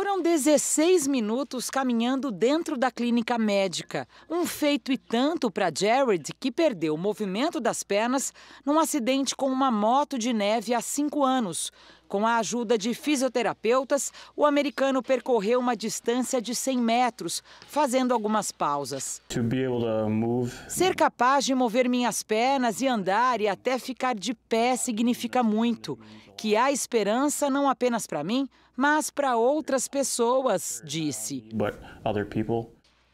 Foram 16 minutos caminhando dentro da clínica médica. Um feito e tanto para Jared, que perdeu o movimento das pernas num acidente com uma moto de neve há cinco anos. Com a ajuda de fisioterapeutas, o americano percorreu uma distância de 100 metros, fazendo algumas pausas. Ser capaz de mover minhas pernas e andar e até ficar de pé significa muito. Que há esperança não apenas para mim, mas para outras pessoas, disse.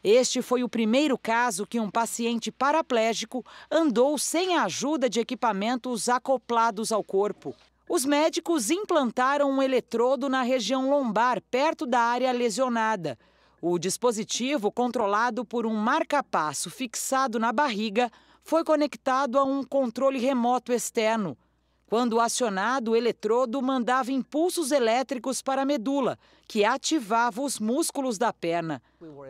Este foi o primeiro caso que um paciente paraplégico andou sem a ajuda de equipamentos acoplados ao corpo. Os médicos implantaram um eletrodo na região lombar, perto da área lesionada. O dispositivo, controlado por um marcapasso fixado na barriga, foi conectado a um controle remoto externo. Quando acionado, o eletrodo mandava impulsos elétricos para a medula, que ativava os músculos da perna.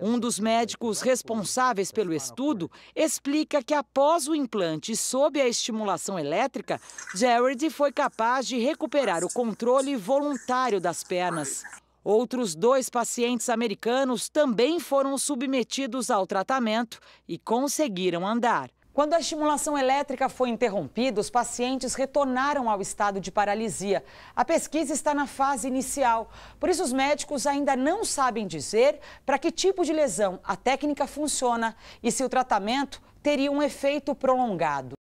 Um dos médicos responsáveis pelo estudo explica que após o implante sob a estimulação elétrica, Jared foi capaz de recuperar o controle voluntário das pernas. Outros dois pacientes americanos também foram submetidos ao tratamento e conseguiram andar. Quando a estimulação elétrica foi interrompida, os pacientes retornaram ao estado de paralisia. A pesquisa está na fase inicial, por isso os médicos ainda não sabem dizer para que tipo de lesão a técnica funciona e se o tratamento teria um efeito prolongado.